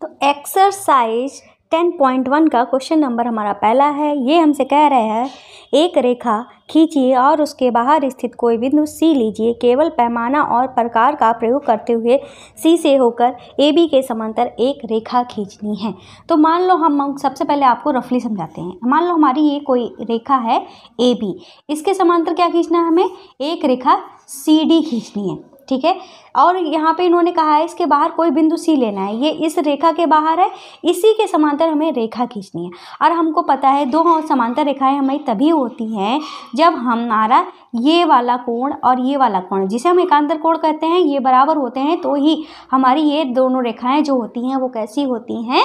तो exercise ten point one का question number हमारा पहला है ये हमसे कह रहे हैं एक रेखा खींचिए और उसके बाहर स्थित कोई बिंदु सी लीजिए केवल पैमाना और प्रकार का प्रयोग करते हुए सी से होकर ए बी के समांतर एक रेखा खींचनी है तो मान लो हम सबसे पहले आपको रफली समझाते हैं मान लो हमारी ये कोई रेखा है ए बी इसके समांतर क्या खींचना है हमें एक रेखा सी डी खींचनी है ठीक है और यहाँ पे इन्होंने कहा है इसके बाहर कोई बिंदु सी लेना है ये इस रेखा के बाहर है इसी के समांतर हमें रेखा खींचनी है और हमको पता है दो समांतर रेखाएं हमारी तभी होती हैं जब हमारा ये वाला कोण और ये वाला कोण जिसे हम एकांतर कोण कहते हैं ये बराबर होते हैं तो ही हमारी ये दोनों रेखाएं जो होती हैं वो कैसी होती हैं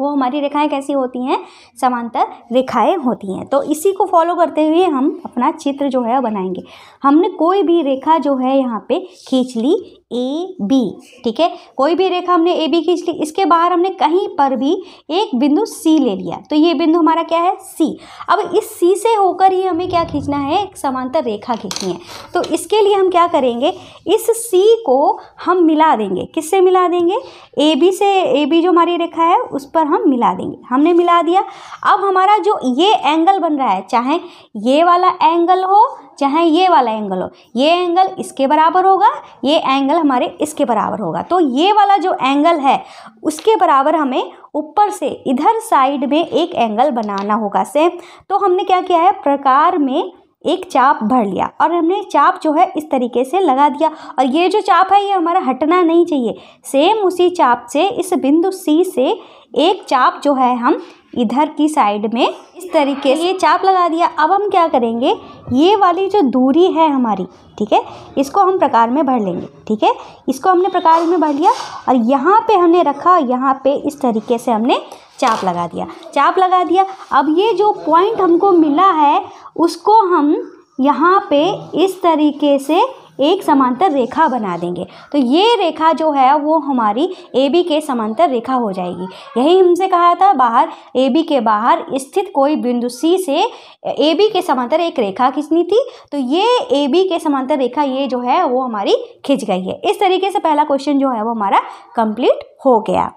वो हमारी रेखाएं कैसी होती हैं समांतर रेखाएं होती हैं तो इसी को फॉलो करते हुए हम अपना चित्र जो है बनाएंगे हमने कोई भी रेखा जो है यहाँ पे खींच ली ए बी ठीक है कोई भी रेखा हमने ए बी खींच ली इसके बाहर हमने कहीं पर भी एक बिंदु सी ले लिया तो ये बिंदु हमारा क्या है सी अब इस सी से होकर ही हमें क्या खींचना है एक समांतर रेखा खींचनी है तो इसके लिए हम क्या करेंगे इस सी को हम मिला देंगे किससे मिला देंगे ए बी से ए बी जो हमारी रेखा है उस पर हम मिला देंगे हमने मिला दिया अब हमारा जो ये एंगल बन रहा है चाहे ये वाला एंगल हो चाहे ये वाला एंगल हो ये एंगल इसके बराबर होगा ये एंगल हमारे इसके बराबर होगा तो ये वाला जो एंगल है उसके बराबर हमें ऊपर से इधर साइड में एक एंगल बनाना होगा सेम तो हमने क्या किया है प्रकार में एक चाप भर लिया और हमने चाप जो है इस तरीके से लगा दिया और ये जो चाप है ये हमारा हटना नहीं चाहिए सेम उसी चाप से इस बिंदु सी से एक चाप जो है हम इधर की साइड में इस तरीके से ये चाप लगा दिया अब हम क्या करेंगे ये वाली जो दूरी है हमारी ठीक है इसको हम प्रकार में भर लेंगे ठीक है इसको हमने प्रकार में भर लिया और यहाँ पे हमने रखा यहाँ पे इस तरीके से हमने चाप लगा दिया चाप लगा दिया अब ये जो पॉइंट हमको मिला है उसको हम यहाँ पे इस तरीके से एक समांतर रेखा बना देंगे तो ये रेखा जो है वो हमारी ए बी के समांतर रेखा हो जाएगी यही हमसे कहा था बाहर ए बी के बाहर स्थित कोई बिंदु सी से ए बी के समांतर एक रेखा खींचनी थी तो ये ए बी के समांतर रेखा ये जो है वो हमारी खिंच गई है इस तरीके से पहला क्वेश्चन जो है वो हमारा कंप्लीट हो गया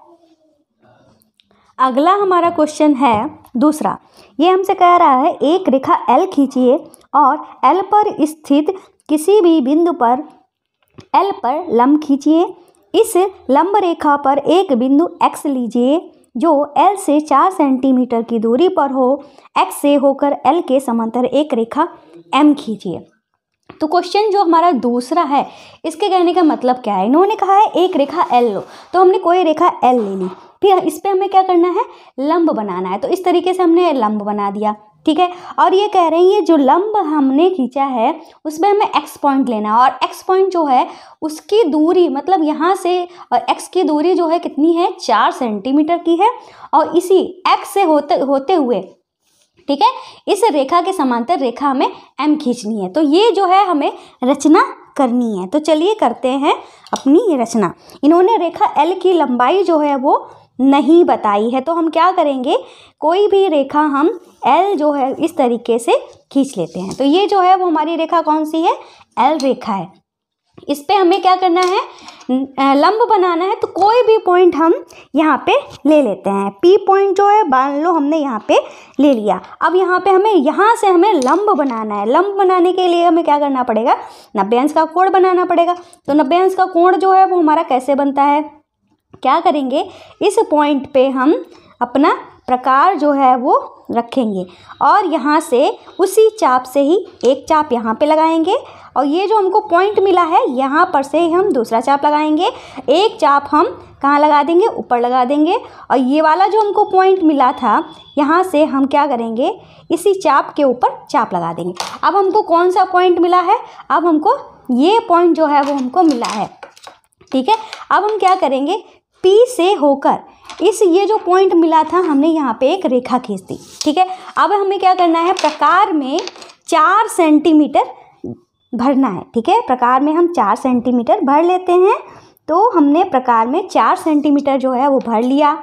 अगला हमारा क्वेश्चन है दूसरा ये हमसे कह रहा है एक रेखा एल खींचिए और एल पर स्थित किसी भी बिंदु पर एल पर लंब खींचिए इस लंब रेखा पर एक बिंदु एक्स लीजिए जो एल से चार सेंटीमीटर की दूरी पर हो एक्स से होकर एल के समांतर एक रेखा एम खींचिए तो क्वेश्चन जो हमारा दूसरा है इसके कहने का मतलब क्या है इन्होंने कहा है एक रेखा एल लो तो हमने कोई रेखा एल ले ली फिर इस पर हमें क्या करना है लंब बनाना है तो इस तरीके से हमने लंब बना दिया ठीक है और ये कह रहे हैं ये जो लंब हमने खींचा है उसमें हमें एक्स पॉइंट लेना है और एक्स पॉइंट जो है उसकी दूरी मतलब यहाँ से एक्स की दूरी जो है कितनी है चार सेंटीमीटर की है और इसी एक्स से होते होते हुए ठीक है इस रेखा के समांतर रेखा हमें एम खींचनी है तो ये जो है हमें रचना करनी है तो चलिए करते हैं अपनी ये रचना इन्होंने रेखा एल की लंबाई जो है वो नहीं बताई है तो हम क्या करेंगे कोई भी रेखा हम एल जो है इस तरीके से खींच लेते हैं तो ये जो है वो हमारी रेखा कौन सी है एल रेखा है इस पर हमें क्या करना है लंब बनाना है तो कोई भी पॉइंट हम यहाँ पे ले लेते हैं पी पॉइंट जो है मान लो हमने यहाँ पे ले लिया अब यहाँ पे हमें यहाँ से हमें लंब बनाना है लंब बनाने के लिए हमें क्या करना पड़ेगा नब्बे अंश का कोण बनाना पड़ेगा तो नब्बे अंश का कोण जो है वो हमारा कैसे बनता है क्या करेंगे इस पॉइंट पे हम अपना प्रकार जो है वो रखेंगे और यहाँ से उसी चाप से ही एक चाप यहाँ पे लगाएंगे और ये जो हमको पॉइंट मिला है यहाँ पर से ही हम दूसरा चाप लगाएंगे एक चाप हम कहाँ लगा देंगे ऊपर लगा देंगे और ये वाला जो हमको पॉइंट मिला था यहाँ से हम क्या करेंगे इसी चाप के ऊपर चाप लगा देंगे अब हमको कौन सा पॉइंट मिला है अब हमको ये पॉइंट जो है वो हमको मिला है ठीक है अब हम क्या करेंगे पी से होकर इस ये जो पॉइंट मिला था हमने यहाँ पे एक रेखा खींच दी ठीक है अब हमें क्या करना है प्रकार में चार सेंटीमीटर भरना है ठीक है प्रकार में हम चार सेंटीमीटर भर लेते हैं तो हमने प्रकार में चार सेंटीमीटर जो है वो भर लिया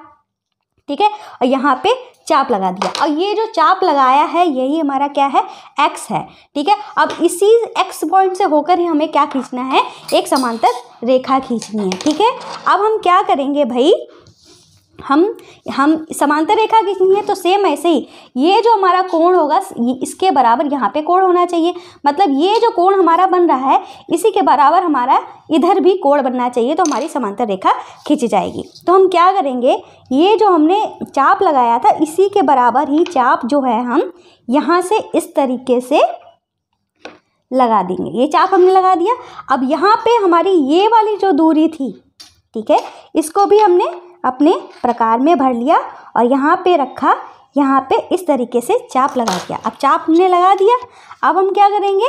ठीक है और यहाँ पे चाप लगा दिया और ये जो चाप लगाया है यही हमारा क्या है एक्स है ठीक है अब इसी एक्स पॉइंट से होकर ही हमें क्या खींचना है एक समांतर रेखा खींचनी है ठीक है अब हम क्या करेंगे भाई हम हम समांतर रेखा कितनी है तो सेम ऐसे ही ये जो हमारा कोण होगा इसके बराबर यहाँ पे कोण होना चाहिए मतलब ये जो कोण हमारा बन रहा है इसी के बराबर हमारा इधर भी कोण बनना चाहिए तो हमारी समांतर रेखा खींची जाएगी तो हम क्या करेंगे ये जो हमने चाप लगाया था इसी के बराबर ही चाप जो है हम यहाँ से इस तरीके से लगा देंगे ये चाप हमने लगा दिया अब यहाँ पर हमारी ये वाली जो दूरी थी ठीक है इसको भी हमने अपने प्रकार में भर लिया और यहाँ पे रखा यहाँ पे इस तरीके से चाप लगा दिया अब चाप हमने लगा दिया अब हम क्या करेंगे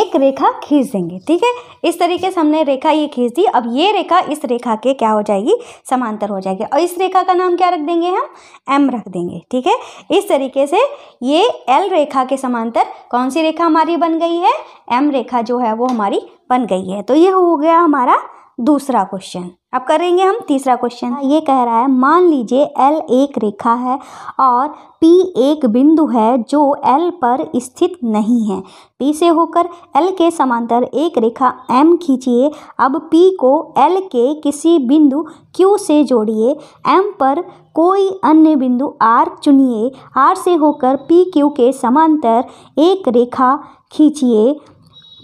एक रेखा खींच देंगे ठीक है इस तरीके से हमने रेखा ये खींच दी अब ये रेखा इस रेखा के क्या हो जाएगी समांतर हो जाएगी और इस रेखा का नाम क्या रख देंगे हम एम रख देंगे ठीक है इस तरीके से ये एल रेखा के समांतर कौन सी रेखा हमारी बन गई है एम रेखा जो है वो हमारी बन गई है तो ये हो गया हमारा दूसरा क्वेश्चन अब करेंगे हम तीसरा क्वेश्चन हाँ, ये कह रहा है मान लीजिए एल एक रेखा है और पी एक बिंदु है जो एल पर स्थित नहीं है पी से होकर एल के समांतर एक रेखा एम खींचिए अब पी को एल के किसी बिंदु क्यू से जोड़िए एम पर कोई अन्य बिंदु आर चुनिए आर से होकर पी क्यू के समांतर एक रेखा खींचिए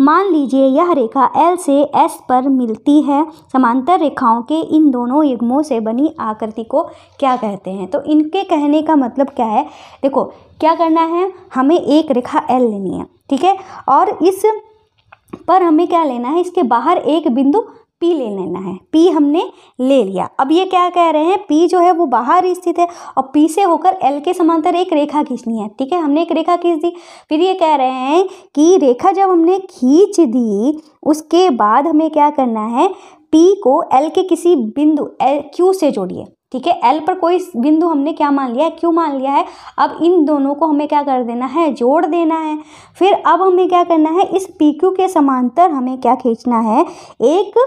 मान लीजिए यह रेखा L से S पर मिलती है समांतर रेखाओं के इन दोनों युग्मों से बनी आकृति को क्या कहते हैं तो इनके कहने का मतलब क्या है देखो क्या करना है हमें एक रेखा L लेनी है ठीक है और इस पर हमें क्या लेना है इसके बाहर एक बिंदु पी ले लेना है पी हमने ले लिया अब ये क्या कह रहे हैं पी जो है वो बाहर स्थित है और पी से होकर एल के समांतर एक रेखा खींचनी है ठीक है हमने एक रेखा खींच दी फिर ये कह रहे हैं कि रेखा जब हमने खींच दी उसके बाद हमें क्या करना है पी को एल के किसी बिंदु एल क्यू से जोड़िए ठीक है एल पर कोई बिंदु हमने क्या मान लिया है क्यों मान लिया है अब इन दोनों को हमें क्या कर देना है जोड़ देना है फिर अब हमें क्या करना है इस पी क्यू के समांतर हमें क्या खींचना है एक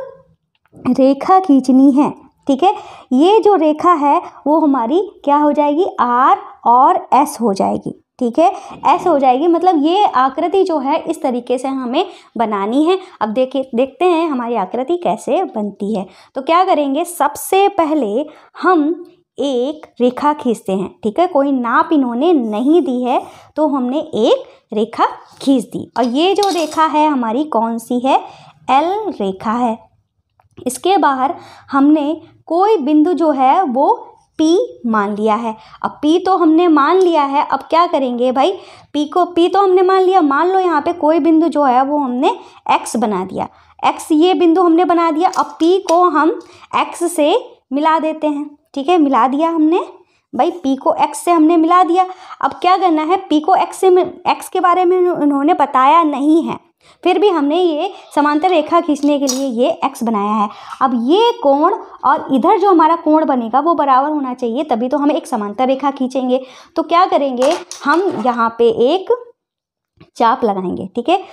रेखा खींचनी है ठीक है ये जो रेखा है वो हमारी क्या हो जाएगी आर और एस हो जाएगी ठीक है ऐसे हो जाएगी मतलब ये आकृति जो है इस तरीके से हमें बनानी है अब देखिए देखते हैं हमारी आकृति कैसे बनती है तो क्या करेंगे सबसे पहले हम एक रेखा खींचते हैं ठीक है कोई नाप इन्होंने नहीं दी है तो हमने एक रेखा खींच दी और ये जो रेखा है हमारी कौन सी है एल रेखा है इसके बाहर हमने कोई बिंदु जो है वो P मान लिया है अब P तो हमने मान लिया है अब क्या करेंगे भाई P को P तो हमने मान लिया मान लो यहाँ पे कोई बिंदु जो है वो हमने X बना दिया X ये बिंदु हमने बना दिया अब P को हम X से मिला देते हैं ठीक है मिला दिया हमने भाई पी को एक्स से हमने मिला दिया अब क्या करना है पी को एक्स से एक्स के बारे में उन्होंने बताया नहीं है फिर भी हमने ये समांतर रेखा खींचने के लिए ये एक्स बनाया है अब ये कोण और इधर जो हमारा कोण बनेगा वो बराबर होना चाहिए तभी तो हम एक समांतर रेखा खींचेंगे तो क्या करेंगे हम यहाँ पे एक चाप लगाएंगे ठीक है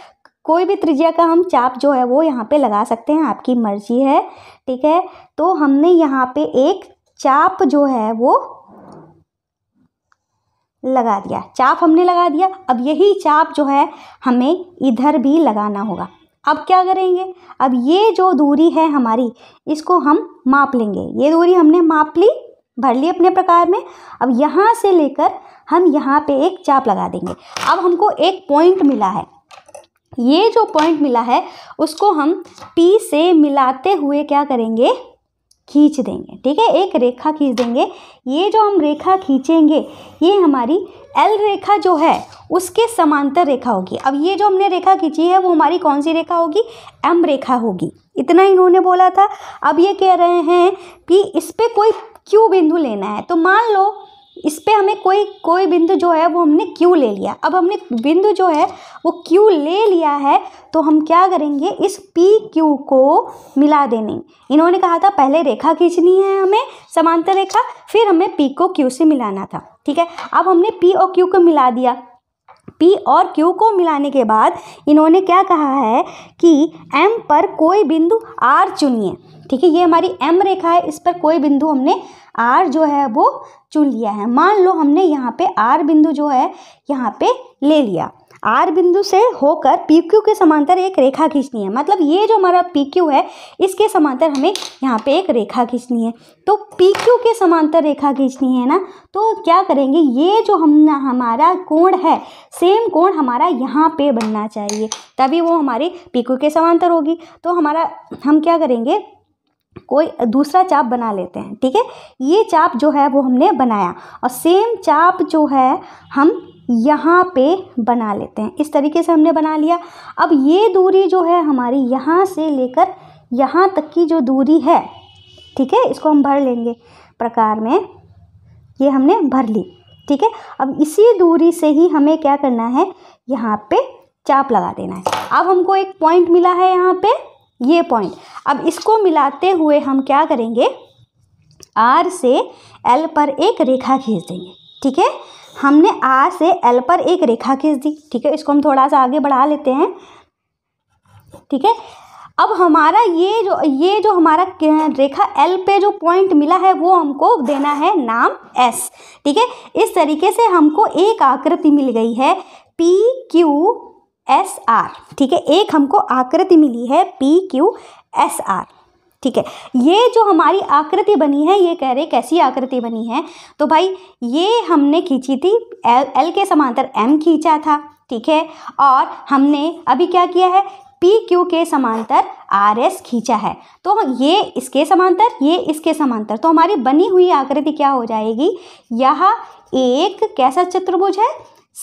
कोई भी त्रिज्या का हम चाप जो है वो यहाँ पे लगा सकते हैं आपकी मर्जी है ठीक है तो हमने यहाँ पे एक चाप जो है वो लगा दिया चाप हमने लगा दिया अब यही चाप जो है हमें इधर भी लगाना होगा अब क्या करेंगे अब ये जो दूरी है हमारी इसको हम माप लेंगे ये दूरी हमने माप ली भर ली अपने प्रकार में अब यहाँ से लेकर हम यहाँ पे एक चाप लगा देंगे अब हमको एक पॉइंट मिला है ये जो पॉइंट मिला है उसको हम पी से मिलाते हुए क्या करेंगे खींच देंगे ठीक है एक रेखा खींच देंगे ये जो हम रेखा खींचेंगे ये हमारी एल रेखा जो है उसके समांतर रेखा होगी अब ये जो हमने रेखा खींची है वो हमारी कौन सी रेखा होगी एम रेखा होगी इतना इन्होंने बोला था अब ये कह रहे हैं कि इस पर कोई क्यू बिंदु लेना है तो मान लो इस पर हमें कोई कोई बिंदु जो है वो हमने क्यू ले लिया अब हमने बिंदु जो है वो क्यू ले लिया है तो हम क्या करेंगे इस पी क्यू को मिला देने इन्होंने कहा था पहले रेखा खींचनी है हमें समांतर रेखा फिर हमें पी को क्यू से मिलाना था ठीक है अब हमने पी और क्यू को मिला दिया पी और क्यू को मिलाने के बाद इन्होंने क्या कहा है कि एम पर कोई बिंदु आर चुनिए ठीक है ये हमारी एम रेखा है इस पर कोई बिंदु हमने आर जो है वो चुन लिया है मान लो हमने यहाँ पे आर बिंदु जो है यहाँ पे ले लिया आर बिंदु से होकर पी क्यू के समांतर एक रेखा खींचनी है मतलब ये जो हमारा पी क्यू है इसके समांतर हमें यहाँ पे एक रेखा खींचनी है तो पी क्यू के समांतर रेखा खींचनी है ना तो क्या करेंगे ये जो हम हमारा कोण है सेम कोण हमारा यहाँ पे बनना चाहिए तभी वो हमारे पी क्यू के समांतर होगी तो हमारा हम क्या करेंगे कोई दूसरा चाप बना लेते हैं ठीक है ये चाप जो है वो हमने बनाया और सेम चाप जो है हम यहाँ पे बना लेते हैं इस तरीके से हमने बना लिया अब ये दूरी जो है हमारी यहाँ से लेकर यहाँ तक की जो दूरी है ठीक है इसको हम भर लेंगे प्रकार में ये हमने भर ली ठीक है अब इसी दूरी से ही हमें क्या करना है यहाँ पे चाप लगा देना है अब हमको एक पॉइंट मिला है यहाँ पे ये पॉइंट अब इसको मिलाते हुए हम क्या करेंगे आर से एल पर एक रेखा खींच देंगे ठीक है हमने आ से एल पर एक रेखा खींच दी ठीक है इसको हम थोड़ा सा आगे बढ़ा लेते हैं ठीक है अब हमारा ये जो ये जो हमारा रेखा एल पे जो पॉइंट मिला है वो हमको देना है नाम एस ठीक है इस तरीके से हमको एक आकृति मिल गई है पी क्यू एस आर ठीक है एक हमको आकृति मिली है पी क्यू एस आर ठीक है ये जो हमारी आकृति बनी है ये कह रहे कैसी आकृति बनी है तो भाई ये हमने खींची थी एल एल के समांतर एम खींचा था ठीक है और हमने अभी क्या किया है पी क्यू के समांतर आर एस खींचा है तो ये इसके समांतर ये इसके समांतर तो हमारी बनी हुई आकृति क्या हो जाएगी यह एक कैसा चतुर्भुज है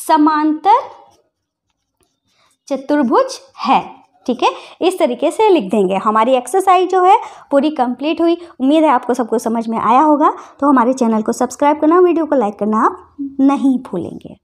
समांतर चतुर्भुज है ठीक है इस तरीके से लिख देंगे हमारी एक्सरसाइज जो है पूरी कंप्लीट हुई उम्मीद है आपको सबको समझ में आया होगा तो हमारे चैनल को सब्सक्राइब करना वीडियो को लाइक करना आप नहीं भूलेंगे